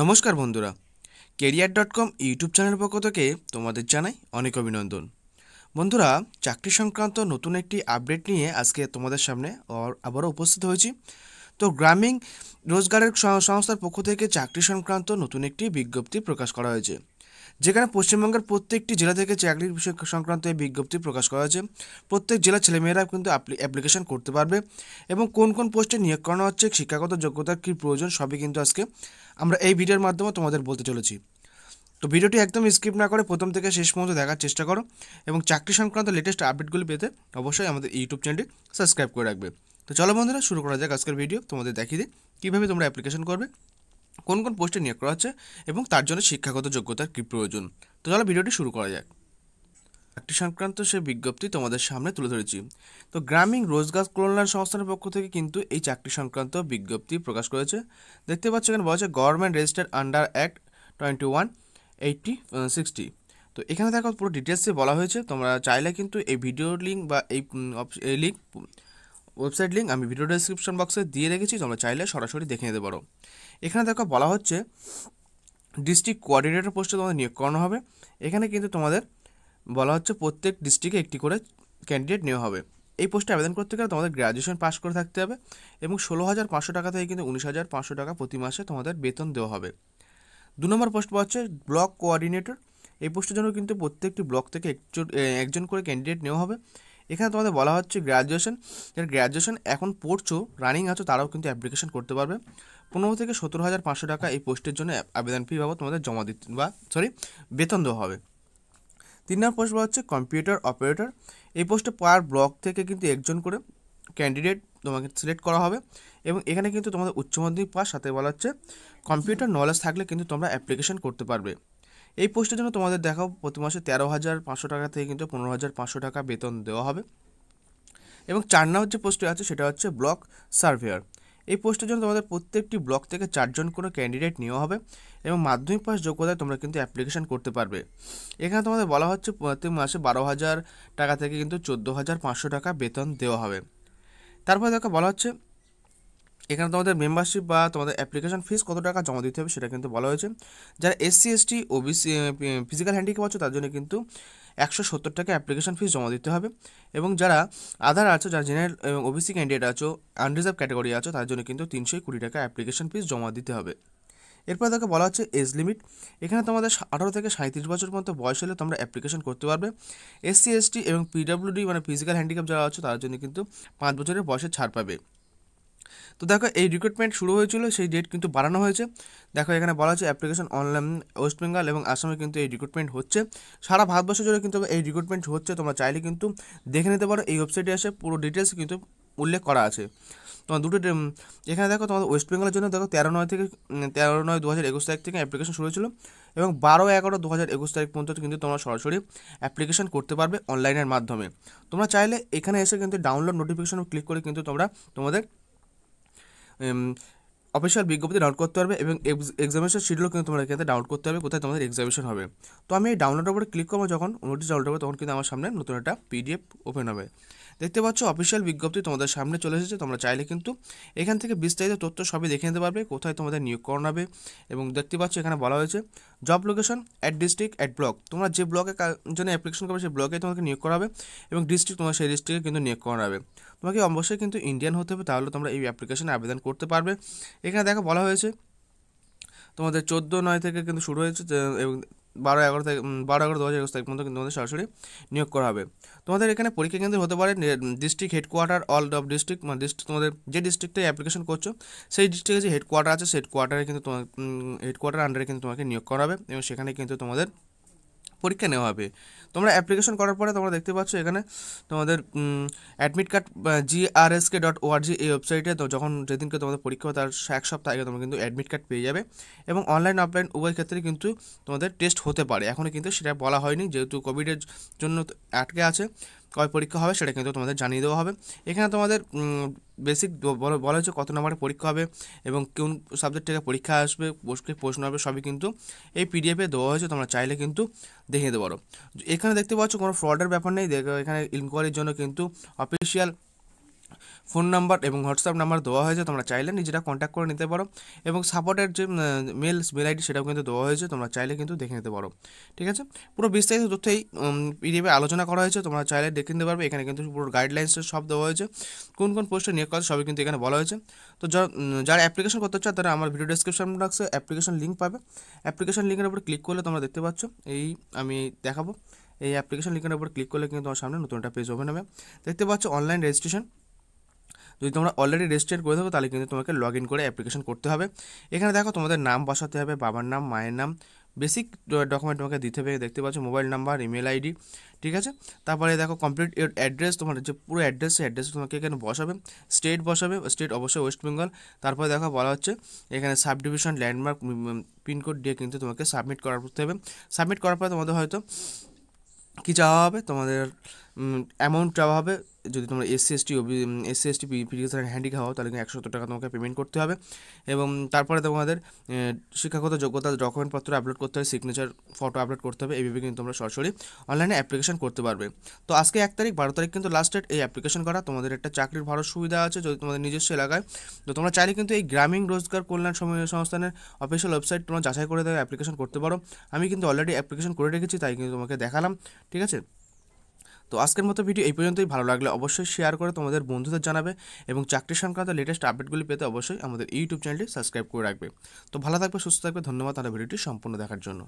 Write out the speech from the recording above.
নমস্কার বন্ধুরা career dot com YouTube channel পক্ষ থেকে তোমাদের জানাই অনেক অভিনন্দন বন্ধুরা চাকরি সংক্রান্ত নতুন একটি আপডেট নিয়ে আজকে তোমাদের সামনে আবারও উপস্থিত হয়েছি তো গ্রামীণ রোজগারের সংস্থার পক্ষ থেকে চাকরি সংক্রান্ত নতুন একটি বিজ্ঞপ্তি প্রকাশ করা হয়েছে যেখানে পশ্চিমবঙ্গের প্রত্যেকটি জেলা থেকে চাকরির বিষয় সংক্রান্ত এই বিজ্ঞপ্তি প্রকাশ করা হয়েছে প্রত্যেক জেলার ছেলেমেয়েরা কিন্তু অ্যাপ্লিকেশন করতে পারবে এবং কোন কোন পোস্টে নিয়োগ করানো হচ্ছে শিক্ষাগত যোগ্যতার কী প্রয়োজন সবই কিন্তু আজকে আমরা এই ভিডিওর মাধ্যমে তোমাদের বলতে চলেছি তো ভিডিওটি একদম স্কিপ না করে প্রথম থেকে শেষ পর্যন্ত দেখার চেষ্টা করো এবং চাকরি সংক্রান্ত লেটেস্ট আপডেটগুলি পেতে অবশ্যই আমাদের ইউটিউব চ্যানেলটি সাবস্ক্রাইব করে রাখবে তো চলো বন্ধুরা শুরু করা যাক আজকের ভিডিও তোমাদের দেখিয়ে দিই কীভাবে তোমরা অ্যাপ্লিকেশন করবে কোন কোন পোস্টে নিয়োগ করা হচ্ছে এবং তার জন্য শিক্ষাগত যোগ্যতার কী প্রয়োজন তো চলো ভিডিওটি শুরু করা যাক চাকরি সংক্রান্ত সে বিজ্ঞপ্তি তোমাদের সামনে তুলে ধরেছি তো গ্রামীণ রোজগার কল্যাণ সংস্থানের পক্ষ থেকে কিন্তু এই চাকরি সংক্রান্ত বিজ্ঞপ্তি প্রকাশ করেছে দেখতে পাচ্ছ এখানে বলা হচ্ছে government registered under act twenty one eighty sixty তো এখানে দেখো পুরো ডিটেলসে বলা হয়েছে তোমরা চাইলে কিন্তু এই ভিডিও লিঙ্ক বা এই লিঙ্ক ওয়েবসাইট লিঙ্ক আমি ভিডিও ডিসক্রিপশন বক্সে দিয়ে রেখেছি তোমরা চাইলে সরাসরি দেখে নিতে পারো এখানে দেখো বলা হচ্ছে ডিস্ট্রিক্ট কোয়ার্ডিনেটর পোস্টে তোমাদের নিয়োগ করানো হবে এখানে কিন্তু তোমাদের বলা হচ্ছে প্রত্যেক ডিস্ট্রিক্টে একটি করে ক্যান্ডিডেট নেওয়া হবে এই পোস্টে আবেদন করতে গেলে তোমাদের গ্র্যাজুয়েশন পাস করে থাকতে হবে এবং ষোলো হাজার পাঁচশো টাকা থেকে কিন্তু উনিশ হাজার পাঁচশো টাকা প্রতি মাসে তোমাদের বেতন দেওয়া হবে দু নম্বর পোস্ট পাওয়া হচ্ছে ব্লক কোয়ার্ডিনেটর এই পোস্টের জন্য কিন্তু প্রত্যেকটি ব্লক থেকে একজন করে ক্যান্ডিডেট নেওয়া হবে এখানে তোমাদের বলা হচ্ছে গ্র্যাজুয়েশন যারা গ্র্যাজুয়েশন এখন পড়ছো রানিং আছো তারাও কিন্তু অ্যাপ্লিকেশন করতে পারবে পনেরো থেকে সত্তর হাজার পাঁচশো টাকা এই পোস্টের জন্য আবেদন ফি বাবদ তোমাদের জমা দিতে বা সরি বেতন দেওয়া হবে তিন নম্বর পোস্ট বলা হচ্ছে কম্পিউটার অপারেটর এই পোস্টে পার ব্লক থেকে কিন্তু একজন করে ক্যান্ডিডেট তোমাকে সিলেক্ট করা হবে এবং এখানে কিন্তু তোমাদের উচ্চ মাধ্যমিক পাস সাথে বলা হচ্ছে কম্পিউটার নলেজ থাকলে কিন্তু তোমরা অ্যাপ্লিকেশন করতে পারবে এই পোস্টের জন্য তোমাদের দেখাও প্রতি মাসে তেরো হাজার পাঁচশো টাকা থেকে কিন্তু পনেরো হাজার পাঁচশো টাকা বেতন দেওয়া হবে এবং চার নাম্বার যে পোস্টটি আছে সেটা হচ্ছে ব্লক সার্ভেয়ার এই পোস্টের জন্য তোমাদের প্রত্যেকটি ব্লক থেকে চারজন কোনো ক্যান্ডিডেট নেওয়া হবে এবং মাধ্যমিক পাস যোগ্যতায় তোমরা কিন্তু অ্যাপ্লিকেশান করতে পারবে এখানে তোমাদের বলা হচ্ছে প্রতি মাসে বারো হাজার টাকা থেকে কিন্তু চোদ্দো হাজার পাঁচশো টাকা বেতন দেওয়া হবে তারপরে দেখো বলা হচ্ছে এখানে তোমাদের মেম্বারশিপ বা তোমাদের অ্যাপ্লিকেশন ফিস কত টাকা জমা দিতে হবে সেটা কিন্তু বলা হয়েছে যারা SC ST OBC physical handicap আছে তার জন্য কিন্তু একশো সত্তর টাকা অ্যাপ্লিকেশন ফিস জমা দিতে হবে এবং যারা আধার আছো যারা জেনারেল এবং ওবিসি ক্যান্ডিডেট আছো আনরিজার্ভ ক্যাটাগরি আছো তার জন্য কিন্তু তিনশো কুড়ি টাকা অ্যাপ্লিকেশন ফিস জমা দিতে হবে এরপরে তাকে বলা হচ্ছে এজ লিমিট এখানে তোমাদের আঠারো থেকে সাঁত্রিশ বছর পর্যন্ত বয়স হলে তোমরা অ্যাপ্লিকেশন করতে পারবে এসসি এসটি এবং পিডাব্লিউডি মানে ফিজিক্যাল হ্যান্ডিক্যাপ যারা আছো তার জন্য কিন্তু পাঁচ বছরের বয়সে ছাড় পাবে তো দেখো এই রিক্রুটমেন্ট শুরু হয়েছিল সেই ডেট কিন্তু বাড়ানো হয়েছে দেখো এখানে বলা হচ্ছে অ্যাপ্লিকেশন অনলাইন ওয়েস্ট বেঙ্গল এবং আসামে কিন্তু এই রিক্রুটমেন্ট হচ্ছে সারা ভারতবর্ষ জুড়ে কিন্তু এই রিক্রুটমেন্ট হচ্ছে তোমরা চাইলে কিন্তু দেখে নিতে পারো এই ওয়েবসাইটে এসে পুরো ডিটেলস কিন্তু উল্লেখ করা আছে তোমার দুটো এখানে দেখো তোমাদের ওয়েস্ট বেঙ্গলের জন্য দেখো তেরো নয় থেকে তেরো নয় দু হাজার একুশ তারিখ থেকে অ্যাপ্লিকেশন শুরু হয়েছিল এবং বারো এগারো দু হাজার একুশ তারিখ পর্যন্ত কিন্তু তোমরা সরাসরি অ্যাপ্লিকেশন করতে পারবে অনলাইনের মাধ্যমে তোমরা চাইলে এখানে এসে কিন্তু ডাউনলোড নোটিফিকেশন ক্লিক করে কিন্তু তোমরা তোমাদের অফিসিয়াল বিজ্ঞপ্তি ডাউনলোড করতে পারবে এবং এক্সামিনেশন শিডিউল কিন্তু তোমরা এখানে ডাউনলোড করতে পারবে কোথায় তোমাদের এক্সামিনেশন হবে তো আমি এই ডাউনলোডের উপরে ক্লিক করবো যখন নোটিশ ডাউনলোড হবে তখন কিন্তু আমার সামনে নতুন একটা পিডিএফ ওপেন হবে দেখতে পাচ্ছ অফিসিয়াল বিজ্ঞপ্তি তোমাদের সামনে চলে এসেছে তোমরা চাইলে কিন্তু এখান থেকে বিস্তারিত তথ্য সবই দেখে নিতে পারবে কোথায় তোমাদের নিয়োগ করানো হবে এবং দেখতে পাচ্ছ এখানে বলা হয়েছে job location at district at block তোমরা যে ব্লকে জন্য অ্যাপ্লিকেশন করবে সেই ব্লকে তোমাকে নিয়োগ করা হবে এবং ডিস্ট্রিক্ট তোমার সেই ডিস্ট্রিক্টে কিন্তু নিয়োগ করা হবে তোমাকে অবশ্যই কিন্তু ইন্ডিয়ান হতে হবে তাহলে তোমরা এই অ্যাপ্লিকেশনে আবেদন করতে পারবে এখানে দেখো বলা হয়েছে তোমাদের চোদ্দো নয় থেকে কিন্তু শুরু হয়েছে এবং বারো এগারো তারিখ বারো এগারো দু হাজার একুশ তারিখ পর্যন্ত কিন্তু তোমাদের সরাসরি নিয়োগ করা হবে তোমাদের এখানে পরীক্ষা কেন্দ্র হতে পারে district headquarter all of district মানে ডিস্ট্রিক্ট তোমাদের যে ডিস্ট্রিক্টে অ্যাপ্লিকেশন করছো সেই ডিস্ট্রিক্টে যে হেডকোয়ার্টার আছে সেই হেডকোয়ার্টারে কিন্তু তোমার হেডকোয়ার্টার আন্ডারে কিন্তু তোমাকে নিয়োগ করা হবে এবং সেখানে কিন্তু তোমাদের পরীক্ষা নেওয়া হবে তোমরা অ্যাপ্লিকেশন করার পরে তোমরা দেখতে পাচ্ছ এখানে তোমাদের admit card GRSK dot ORG এই ওয়েবসাইটে তো যখন যেদিনকে তোমাদের পরীক্ষা তার এক সপ্তাহ আগে তোমরা কিন্তু অ্যাডমিট কার্ড পেয়ে যাবে এবং অনলাইন অফলাইন উভয় ক্ষেত্রে কিন্তু তোমাদের টেস্ট হতে পারে এখনও কিন্তু সেটা বলা হয়নি যেহেতু কোভিডের জন্য আটকে আছে কয় পরীক্ষা হবে সেটা কিন্তু তোমাদের জানিয়ে দেওয়া হবে এখানে তোমাদের বেসিক বলা হচ্ছে কত নম্বরের পরীক্ষা হবে এবং কোন সাবজেক্ট থেকে পরীক্ষা আসবে প্রশ্ন হবে সবই কিন্তু এই পিডিএফে দেওয়া হয়েছে তোমরা চাইলে কিন্তু দেখে দেবো এখানে দেখতে পাচ্ছ কোনো ফ্রডের ব্যাপার নেই এখানে ইনকোয়ারির জন্য কিন্তু অফিসিয়াল ফোন নাম্বার এবং হোয়াটসঅ্যাপ নাম্বার দেওয়া হয়েছে তোমরা চাইলে নিজেরা কন্ট্যাক্ট করে নিতে পারো এবং সাপোর্টের যে মেল মেল আইডি সেটাও কিন্তু দেওয়া হয়েছে তোমরা চাইলে কিন্তু দেখে নিতে পারো ঠিক আছে পুরো বিস্তারিত তথ্য এই পিডিএফে আলোচনা করা হয়েছে তোমরা চাইলে দেখে নিতে পারবে এখানে কিন্তু পুরো গাইডলাইন্স সব দেওয়া হয়েছে কোন কোন পোস্টে নিয়োগ করা সবই কিন্তু এখানে বলা হয়েছে তো যারা অ্যাপ্লিকেশন করতে চাও তারা আমার ভিডিও ডিসক্রিপশন বক্সে অ্যাপ্লিকেশন লিঙ্ক পাবে অ্যাপ্লিকেশন লিঙ্কের উপর ক্লিক করলে তোমরা দেখতে পাচ্ছ এই আমি দেখাবো এই অ্যাপ্লিকেশন লিঙ্কের উপর ক্লিক করলে কিন্তু তোমার সামনে নতুন একটা পেজ ওপেন হবে দেখতে পাচ্ছ অনলাইন রেজিস্ট্রেশন যদি তোমরা অলরেডি রেজিস্টার করে থাকো তাহলে কিন্তু তোমাকে লগ ইন করে অ্যাপ্লিকেশন করতে হবে এখানে দেখো তোমাদের নাম বসাতে হবে বাবার নাম মায়ের নাম বেসিক ডকুমেন্ট তোমাকে দিতে হবে দেখতে পাচ্ছ মোবাইল নাম্বার ইমেল আইডি ঠিক আছে তারপরে দেখো কমপ্লিট অ্যাড্রেস তোমার যে পুরো অ্যাড্রেস সেই অ্যাড্রেস তোমাকে এখানে বসাবে স্টেট বসাবে স্টেট অবশ্যই ওয়েস্ট বেঙ্গল তারপরে দেখো বলা হচ্ছে এখানে সাব ডিভিশন ল্যান্ডমার্ক পিনকোড দিয়ে কিন্তু তোমাকে সাবমিট করা করতে হবে সাবমিট করার পরে তোমাদের হয়তো কী চাওয়া হবে তোমাদের অ্যামাউন্ট চাওয়া হবে যদি তোমরা এসসি এসটি এসসি এসটি পিডিএসের হ্যান্ডিক হও তাহলে কিন্তু একশত টাকা তোমাকে পেমেন্ট করতে হবে এবং তারপরে তোমাদের শিক্ষাগত যোগ্যতা ডকুমেন্টপত্র আপলোড করতে হবে সিগনেচার ফটো আপলোড করতে হবে এইভাবে কিন্তু তোমরা সরাসরি অনলাইনে অ্যাপ্লিকেশন করতে পারবে তো আজকে এক তারিখ বারো তারিখ কিন্তু লাস্ট ডেট এই অ্যাপ্লিকেশন করা তোমাদের একটা চাকরির ভালো সুবিধা আছে যদি তোমাদের নিজস্ব এলাকায় তো তোমরা চাইলে কিন্তু এই গ্রামীণ রোজগার কল্যাণ সংস্থানের অফিসিয়াল ওয়েবসাইট তোমরা যাচাই করে দেবে অ্যাপ্লিকেশন করতে পারো আমি কিন্তু অলরেডি অ্যাপ্লিকেশন করে রেখেছি তাই কিন্তু তোমাকে দেখালাম ঠিক আছে তো আজকের মতো ভিডিও এই পর্যন্তই ভালো লাগলে অবশ্যই শেয়ার করে তোমাদের বন্ধুদের জানাবে এবং চাকরি সংক্রান্ত লেটেস্ট আপডেটগুলি পেতে অবশ্যই আমাদের ইউটিউব চ্যানেলটি সাবস্ক্রাইব করে রাখবে তো ভালো থাকবে সুস্থ থাকবে ধন্যবাদ তাহলে ভিডিওটি সম্পূর্ণ দেখার জন্য